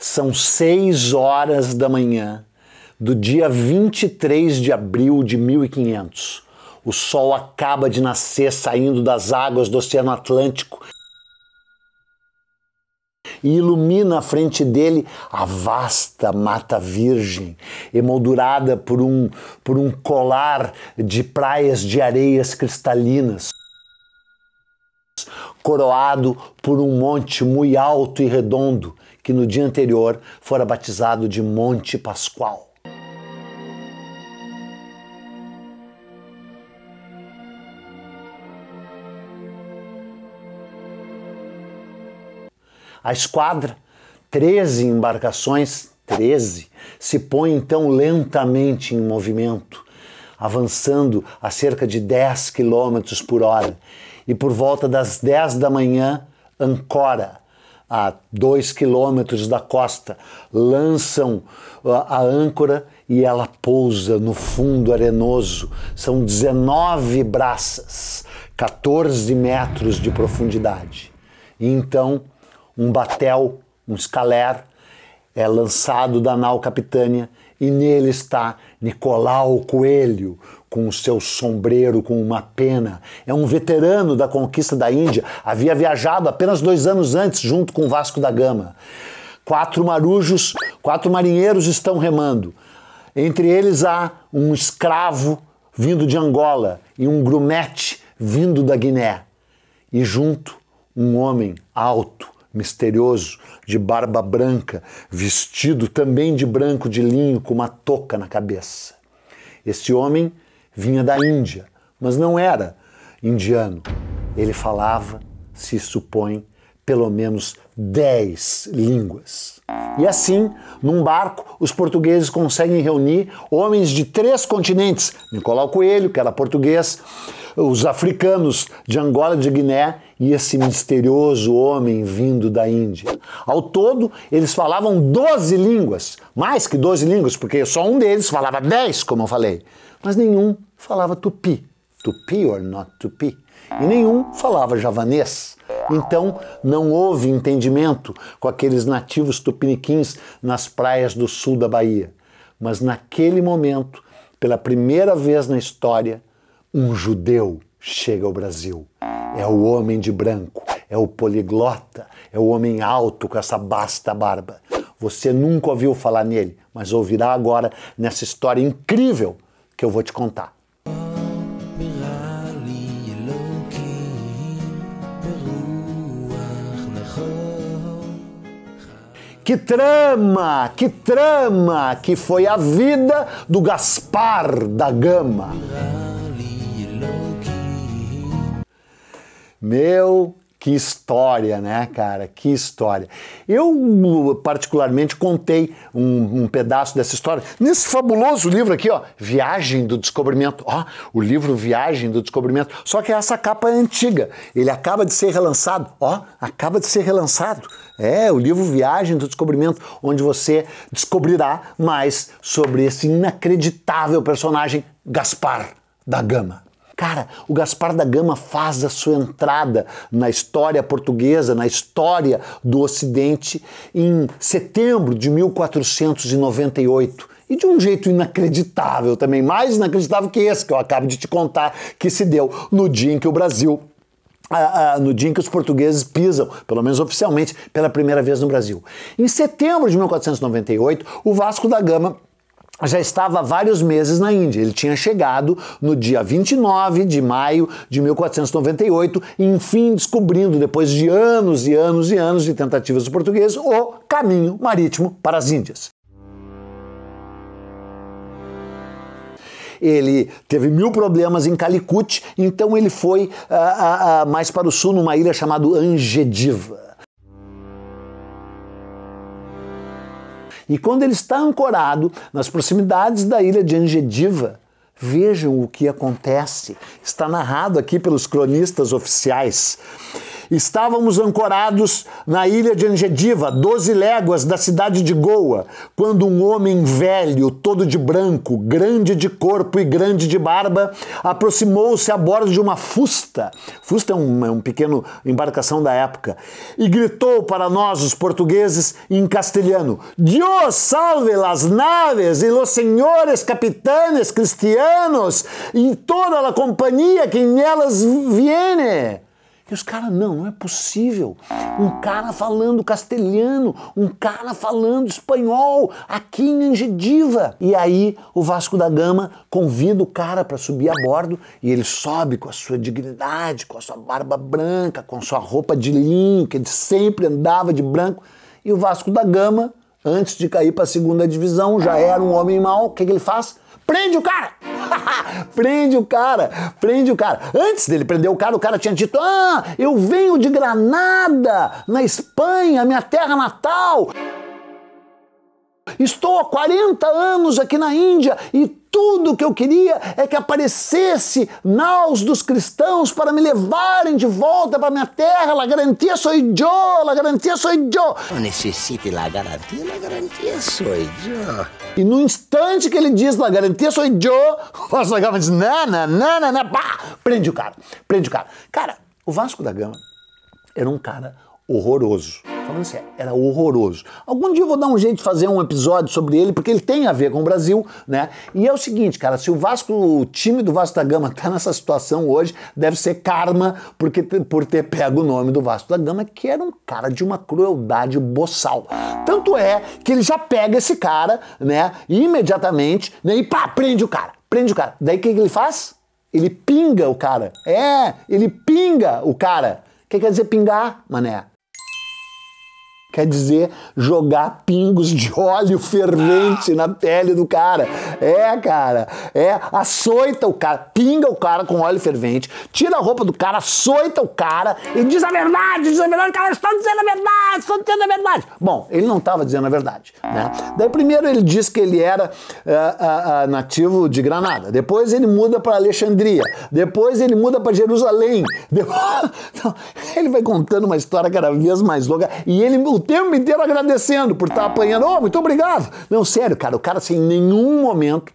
São seis horas da manhã do dia 23 de abril de 1500. O sol acaba de nascer saindo das águas do Oceano Atlântico e ilumina à frente dele a vasta Mata Virgem, emoldurada por um, por um colar de praias de areias cristalinas, coroado por um monte muito alto e redondo que no dia anterior fora batizado de Monte Pascoal. A esquadra, 13 embarcações, 13, se põe então lentamente em movimento, avançando a cerca de 10 km por hora, e por volta das 10 da manhã, ancora a dois quilômetros da costa, lançam ah, a âncora e ela pousa no fundo arenoso. São 19 braças, 14 metros de profundidade. E então, um batel, um escaler, é lançado da nau capitânia e nele está Nicolau Coelho, com o seu sombreiro, com uma pena. É um veterano da conquista da Índia. Havia viajado apenas dois anos antes, junto com Vasco da Gama. Quatro marujos, quatro marinheiros estão remando. Entre eles há um escravo vindo de Angola e um grumete vindo da Guiné. E junto, um homem alto, misterioso, de barba branca, vestido também de branco de linho, com uma touca na cabeça. Esse homem vinha da Índia, mas não era indiano. Ele falava, se supõe, pelo menos 10 línguas. E assim, num barco, os portugueses conseguem reunir homens de três continentes: Nicolau Coelho, que era português, os africanos de Angola e de Guiné e esse misterioso homem vindo da Índia. Ao todo, eles falavam 12 línguas, mais que 12 línguas, porque só um deles falava 10, como eu falei mas nenhum falava tupi, tupi or not tupi, e nenhum falava javanês. Então não houve entendimento com aqueles nativos tupiniquins nas praias do sul da Bahia. Mas naquele momento, pela primeira vez na história, um judeu chega ao Brasil. É o homem de branco, é o poliglota, é o homem alto com essa basta barba. Você nunca ouviu falar nele, mas ouvirá agora nessa história incrível que eu vou te contar. Que trama, que trama que foi a vida do Gaspar da Gama. Meu que história, né, cara? Que história. Eu, particularmente, contei um, um, pedaço dessa história nesse fabuloso livro aqui, ó, Viagem do Descobrimento. Ó, o livro Viagem do Descobrimento. Só que é essa capa é antiga. Ele acaba de ser relançado. Ó, acaba de ser relançado. É, o livro Viagem do Descobrimento, onde você descobrirá mais sobre esse inacreditável personagem, Gaspar da Gama. Cara, o Gaspar da Gama faz a sua entrada na história portuguesa, na história do Ocidente, em setembro de 1498. E de um jeito inacreditável também, mais inacreditável que esse que eu acabo de te contar, que se deu no dia em que o Brasil ah, ah, no dia em que os portugueses pisam, pelo menos oficialmente, pela primeira vez no Brasil. Em setembro de 1498, o Vasco da Gama já estava há vários meses na Índia. Ele tinha chegado no dia 29 de maio de 1498, e, enfim descobrindo, depois de anos e anos e anos de tentativas do português, o caminho marítimo para as Índias. ele teve mil problemas em Calicut, então ele foi uh, uh, uh, mais para o sul, numa ilha chamada Angediva. E quando ele está ancorado nas proximidades da ilha de Angediva, vejam o que acontece. Está narrado aqui pelos cronistas oficiais. Estávamos ancorados na ilha de Angediva, 12 léguas da cidade de Goa, quando um homem velho, todo de branco, grande de corpo e grande de barba, aproximou-se a bordo de uma fusta. Fusta é um, é um pequeno embarcação da época. E gritou para nós, os portugueses, em castelhano: Dios salve las naves e los senhores capitanes cristianos e toda a companhia que nelas viene. E os caras, não, não é possível. Um cara falando castelhano, um cara falando espanhol, aqui em Angediva. E aí o Vasco da Gama convida o cara para subir a bordo e ele sobe com a sua dignidade, com a sua barba branca, com sua roupa de linho, que ele sempre andava de branco. E o Vasco da Gama antes de cair para a segunda divisão, já era um homem mau, o que, que ele faz? Prende o cara! prende o cara, prende o cara. Antes dele prender o cara, o cara tinha dito: Ah, eu venho de Granada, na Espanha, minha terra natal. Estou há 40 anos aqui na Índia e tudo que eu queria é que aparecesse naus dos cristãos para me levarem de volta para minha terra. La garantia sou eu, la garantia sou eu. Não necessite la garantia, la garantia sou eu. E no instante que ele diz la garantia sou eu, o Vasco da Gama diz na na na na na, pá, prende o cara, prende o cara. Cara, o Vasco da Gama era um cara horroroso falando era horroroso. Algum dia eu vou dar um jeito de fazer um episódio sobre ele, porque ele tem a ver com o Brasil, né? E é o seguinte, cara, se o Vasco, o time do Vasco da Gama tá nessa situação hoje, deve ser karma porque, por ter pego o nome do Vasco da Gama, que era um cara de uma crueldade boçal. Tanto é que ele já pega esse cara, né, imediatamente, né, e pá, prende o cara, prende o cara. Daí o que, que ele faz? Ele pinga o cara. É, ele pinga o cara. O que quer dizer pingar, mané? Quer dizer, jogar pingos de óleo fervente na pele do cara. É, cara. É, açoita o cara, pinga o cara com óleo fervente, tira a roupa do cara, açoita o cara e diz a verdade, diz a verdade, cara, estou dizendo a verdade, estou dizendo a verdade. Bom, ele não estava dizendo a verdade, né? Daí primeiro ele diz que ele era uh, uh, uh, nativo de Granada, depois ele muda para Alexandria, depois ele muda para Jerusalém, então, ele vai contando uma história cada vez mais longa e ele o tempo inteiro agradecendo por estar apanhando. Oh, muito obrigado. Não, sério, cara, o cara sem nenhum momento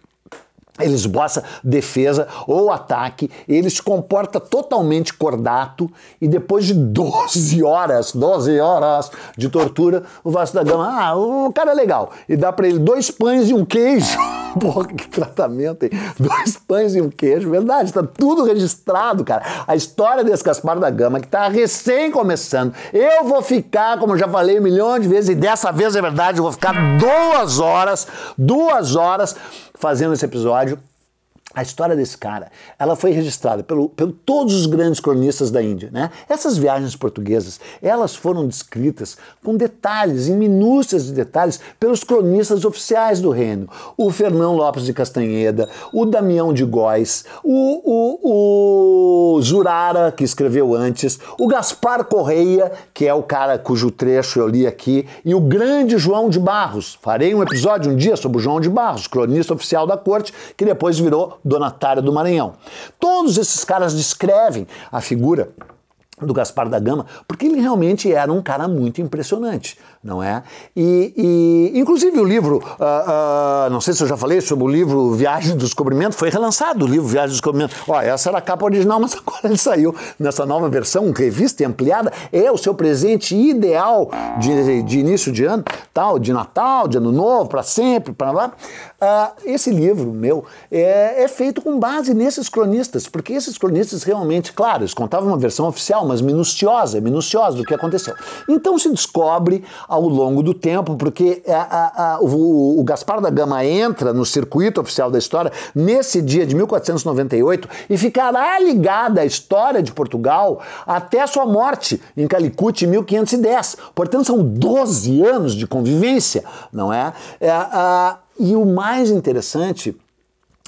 ele esboça defesa ou ataque, ele se comporta totalmente cordato e depois de 12 horas, 12 horas de tortura, o Vasco da Gama, ah, o cara é legal, e dá para ele dois pães e um queijo. Porra, que tratamento, hein? Dois pães e um queijo, verdade, tá tudo registrado, cara. A história desse Gaspar da Gama, que tá recém começando. Eu vou ficar, como já falei milhão de vezes, e dessa vez é verdade, eu vou ficar duas horas, duas horas fazendo esse episódio a história desse cara, ela foi registrada pelo, pelo todos os grandes cronistas da Índia, né? Essas viagens portuguesas, elas foram descritas com detalhes, em minúcias de detalhes, pelos cronistas oficiais do reino. O Fernão Lopes de Castanheda, o Damião de Góis, o, o, o Zurara, que escreveu antes, o Gaspar Correia, que é o cara cujo trecho eu li aqui, e o grande João de Barros. Farei um episódio um dia sobre o João de Barros, cronista oficial da corte, que depois virou donatária do Maranhão. Todos esses caras descrevem a figura do Gaspar da Gama, porque ele realmente era um cara muito impressionante, não é? E, e inclusive o livro, uh, uh, não sei se eu já falei sobre o livro Viagem do Descobrimento, foi relançado o livro Viagem do Descobrimento. Ó, essa era a capa original, mas agora ele saiu nessa nova versão, revista e ampliada, é o seu presente ideal de, de, início de ano, tal, de Natal, de Ano Novo, para sempre, para lá. Uh, esse livro meu é, é feito com base nesses cronistas, porque esses cronistas realmente, claro, eles contavam uma versão oficial, mas minuciosa, é minuciosa do que aconteceu. Então se descobre ao longo do tempo, porque a, a, a, o, o Gaspar da Gama entra no circuito oficial da história nesse dia de 1498 e ficará ligada à história de Portugal até sua morte em Calicut em 1510. Portanto, são 12 anos de convivência, não é? é a, e o mais interessante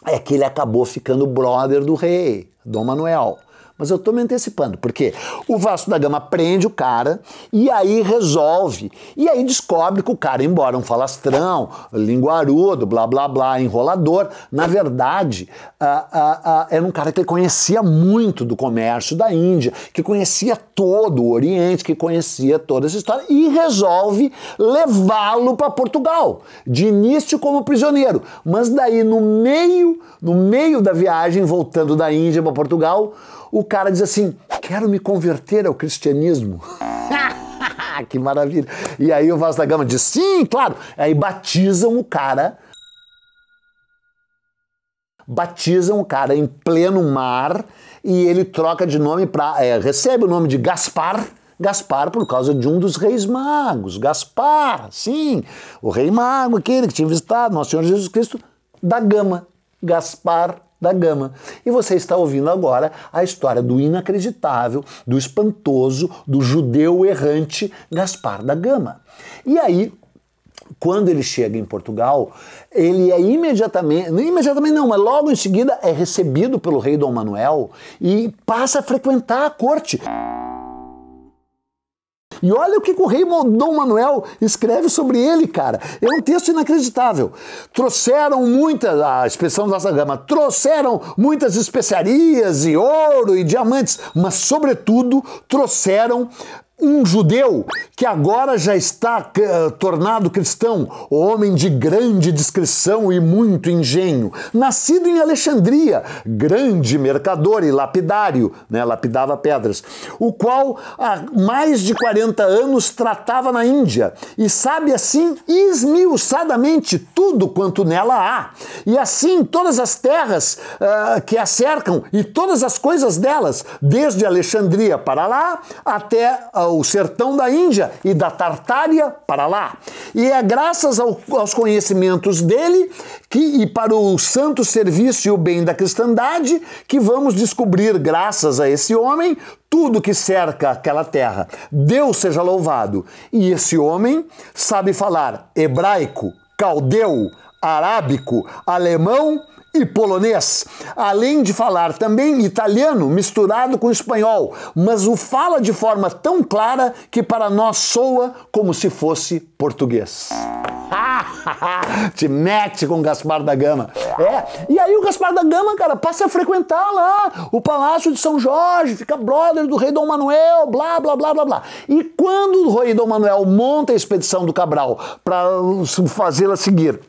é que ele acabou ficando brother do rei, Dom Manuel. Mas eu estou me antecipando, porque o Vasco da Gama prende o cara e aí resolve. E aí descobre que o cara, embora um falastrão, linguarudo, blá blá blá, enrolador, na verdade ah, ah, ah, era um cara que conhecia muito do comércio da Índia, que conhecia todo o Oriente, que conhecia toda essa história e resolve levá-lo para Portugal, de início como prisioneiro. Mas daí no meio, no meio da viagem, voltando da Índia para Portugal, o cara diz assim: quero me converter ao cristianismo. que maravilha! E aí o Vasco da Gama diz: sim, claro. Aí batizam o cara. Batizam o cara em pleno mar e ele troca de nome para. É, recebe o nome de Gaspar. Gaspar por causa de um dos reis magos. Gaspar, sim, o rei mago, aquele que tinha visitado Nosso Senhor Jesus Cristo, da Gama. Gaspar da Gama. E você está ouvindo agora a história do inacreditável, do espantoso, do judeu errante Gaspar da Gama. E aí, quando ele chega em Portugal, ele é imediatamente, não é imediatamente não, mas logo em seguida é recebido pelo rei Dom Manuel e passa a frequentar a corte. E olha o que o rei Dom Manuel escreve sobre ele, cara. É um texto inacreditável. Trouxeram muitas, a expressão da gama, trouxeram muitas especiarias e ouro e diamantes, mas, sobretudo, trouxeram um judeu que agora já está uh, tornado cristão, homem de grande discrição e muito engenho, nascido em Alexandria, grande mercador e lapidário, né, lapidava pedras, o qual há mais de 40 anos tratava na Índia e sabe assim esmiuçadamente tudo quanto nela há, e assim todas as terras uh, que a cercam e todas as coisas delas, desde Alexandria para lá até uh, o sertão da Índia e da Tartária para lá. E é graças ao, aos conhecimentos dele que, e para o santo serviço e o bem da cristandade que vamos descobrir, graças a esse homem, tudo que cerca aquela terra. Deus seja louvado. E esse homem sabe falar hebraico, caldeu, arábico, alemão e polonês, além de falar também italiano misturado com espanhol, mas o fala de forma tão clara que para nós soa como se fosse português. Te mete com Gaspar da Gama. É, e aí o Gaspar da Gama, cara, passa a frequentar lá o Palácio de São Jorge, fica brother do rei Dom Manuel, blá, blá, blá, blá, blá. E quando o rei Dom Manuel monta a expedição do Cabral para fazê-la seguir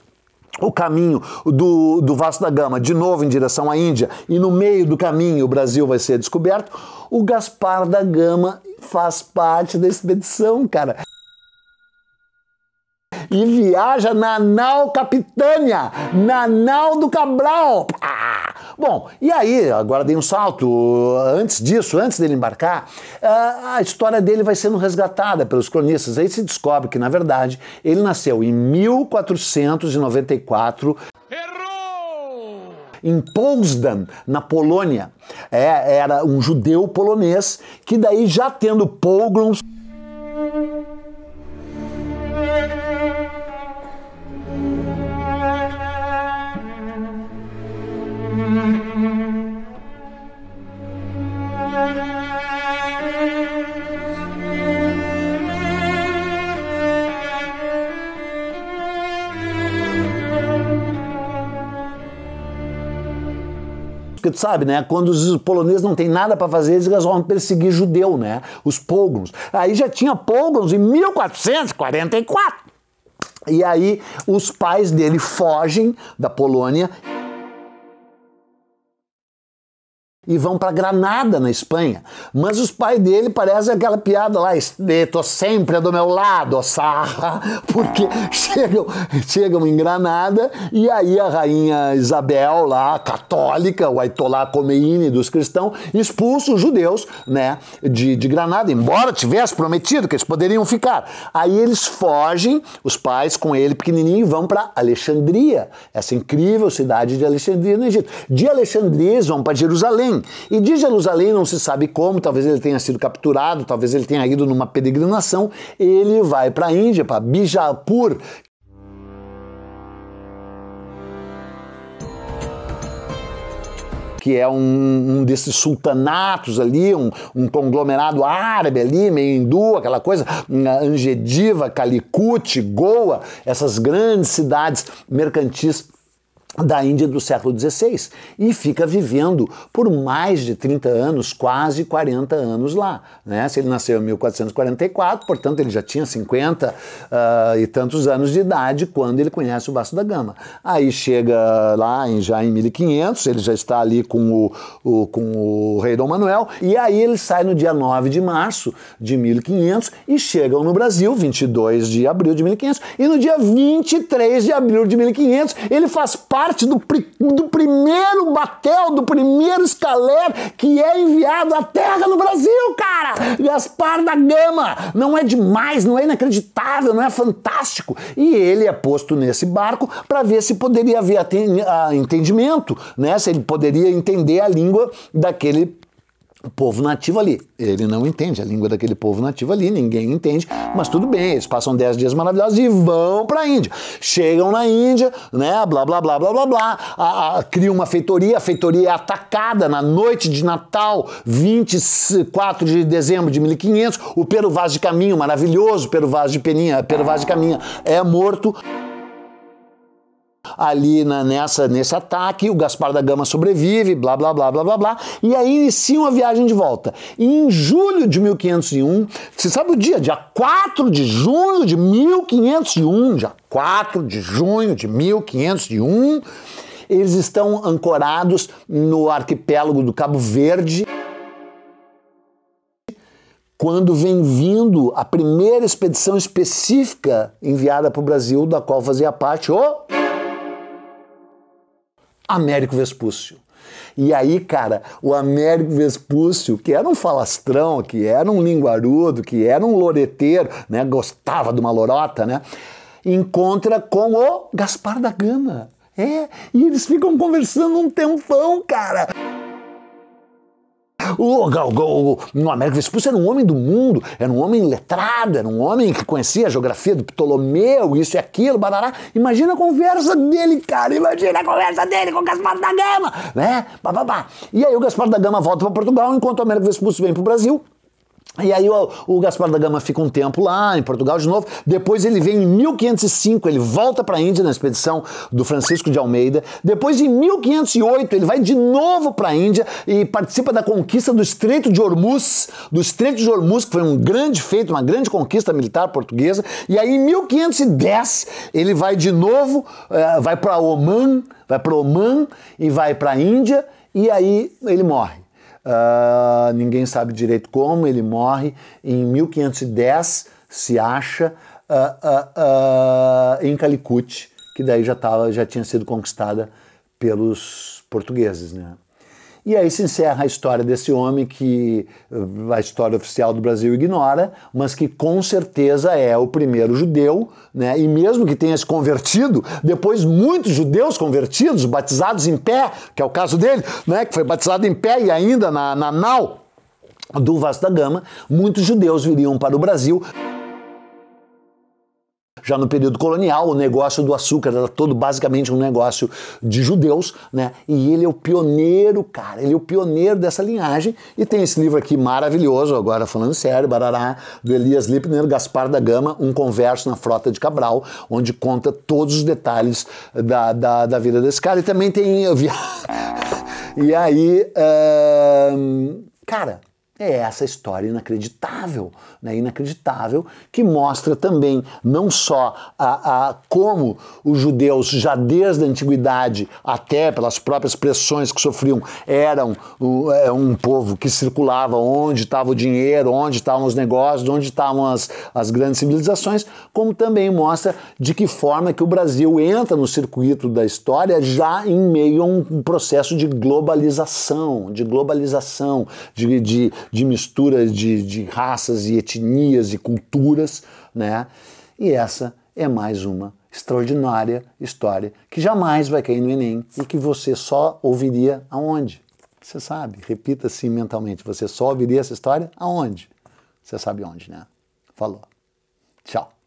o caminho do, do Vasco da Gama de novo em direção à Índia e no meio do caminho o Brasil vai ser descoberto, o Gaspar da Gama faz parte da expedição, cara e viaja na nau capitânia, na nau do Cabral. Ah! Bom, e aí, agora dei um salto. Antes disso, antes dele embarcar, ah, a história dele vai sendo resgatada pelos cronistas. Aí se descobre que, na verdade, ele nasceu em 1494 em Poznan, na Polônia. É, era um judeu polonês que daí já tendo pogroms Porque tu sabe, né? Quando os poloneses não têm nada para fazer, eles resolvem perseguir judeu, né? Os pogroms. Aí já tinha pogroms em 1444. E aí os pais dele fogem da Polônia. e vão para Granada, na Espanha. Mas os pais dele parecem aquela piada lá, estou sempre do meu lado, sarra, porque chegam, chegam em Granada e aí a rainha Isabel lá, católica, o Aitolá Khomeini dos cristãos, expulsa os judeus né, de, de Granada, embora tivesse prometido que eles poderiam ficar. Aí eles fogem, os pais com ele pequenininho, e vão para Alexandria, essa incrível cidade de Alexandria no Egito. De Alexandria eles vão para Jerusalém, e de Jerusalém não se sabe como, talvez ele tenha sido capturado, talvez ele tenha ido numa peregrinação, ele vai para a Índia, para Bijapur, que é um, um, desses sultanatos ali, um, um, conglomerado árabe ali, meio hindu, aquela coisa, Angediva, Calicut, Goa, essas grandes cidades mercantis da Índia do século XVI e fica vivendo por mais de 30 anos, quase 40 anos lá. Né? Se ele nasceu em 1444, portanto ele já tinha 50 uh, ah, e tantos anos de idade quando ele conhece o Vasco da Gama. Aí chega lá em, já em 1500, ele já está ali com o, o, com o rei Dom Manuel, e aí ele sai no dia 9 de março de 1500 e chegam no Brasil, 22 de abril de 1500, e no dia 23 de abril de 1500 ele faz parte parte do, do primeiro batel, do primeiro escaler que é enviado à Terra no Brasil, cara! Gaspar da Gama! Não é demais, não é inacreditável, não é fantástico. E ele é posto nesse barco para ver se poderia haver ah, entendimento, né? Se ele poderia entender a língua daquele o povo nativo ali. Ele não entende a língua daquele povo nativo ali, ninguém entende, mas tudo bem, eles passam 10 dias maravilhosos e vão para a Índia. Chegam na Índia, né, blá, blá, blá, blá, blá, blá, a, a, cria uma feitoria, a feitoria é atacada na noite de Natal, 24 de dezembro de 1500, o Pero Vaz de Caminho, maravilhoso Pero Vaz de Peninha, Pero Vaz de Caminha, é morto ali na, nessa, nesse ataque, o Gaspar da Gama sobrevive, blá blá blá blá blá blá, e aí iniciam a viagem de volta. E em julho de 1501, você sabe o dia? Dia 4 de junho de 1501, dia 4 de junho de 1501, eles estão ancorados no arquipélago do Cabo Verde quando vem vindo a primeira expedição específica enviada para o Brasil, da qual fazia parte o Américo Vespúcio. E aí, cara, o Américo Vespúcio, que era um falastrão, que era um linguarudo, que era um loreteiro, né, gostava de uma lorota, né, encontra com o Gaspar da Gama. É, e eles ficam conversando um tempão, cara. O, no Américo Vespúcio era um homem do mundo, era um homem letrado, era um homem que conhecia a geografia do Ptolomeu, isso e aquilo, barará. Imagina a conversa dele, cara, imagina a conversa dele com o Gaspar da Gama, né? Bah, bah, bah. E aí o Gaspar da Gama volta para Portugal, enquanto o Américo Vespúcio vem para o Brasil, e aí o, o, Gaspar da Gama fica um tempo lá em Portugal de novo. Depois ele vem em 1505, ele volta para a Índia na expedição do Francisco de Almeida. Depois em 1508 ele vai de novo para a Índia e participa da conquista do Estreito de Hormuz, do Estreito de Hormuz que foi um grande feito, uma grande conquista militar portuguesa. E aí em 1510 ele vai de novo, eh, vai para Oman, vai para Oman e vai para a Índia e aí ele morre. Uh, ninguém sabe direito como ele morre. Em 1510 se acha uh, uh, em Calicut, que daí já, tava, já tinha sido conquistada pelos portugueses, né? E aí se encerra a história desse homem que eh, a história oficial do Brasil ignora, mas que com certeza é o primeiro judeu, né? E mesmo que tenha se convertido, depois muitos judeus convertidos, batizados em pé, que é o caso dele, né? Que foi batizado em pé e ainda na, na nau do Vasco da Gama, muitos judeus viriam para o Brasil. Já no período colonial, o negócio do açúcar era todo basicamente um negócio de judeus, né? E ele é o pioneiro, cara, ele é o pioneiro dessa linhagem. E tem esse livro aqui maravilhoso, agora falando sério, barará, do Elias Lipner, Gaspar da Gama, Um Converso na Frota de Cabral, onde conta todos os detalhes da, da, da vida desse cara. E também tem. Eu vi... e aí. cara, é essa história inacreditável, né? inacreditável, que mostra também não só a, a, como os judeus, já desde a antiguidade, até pelas próprias pressões que sofriam, eram um, é, um povo que circulava onde estava o dinheiro, onde estavam os negócios, onde estavam as, as grandes civilizações, como também mostra de que forma que o Brasil entra no circuito da história já em meio a um processo de globalização, de globalização, de, de de mistura de, de raças e etnias e culturas, né? E essa é mais uma extraordinária história que jamais vai cair no Enem e que você só ouviria aonde? Você sabe, repita assim mentalmente, você só ouviria essa história aonde? Você sabe onde, né? Falou. Tchau.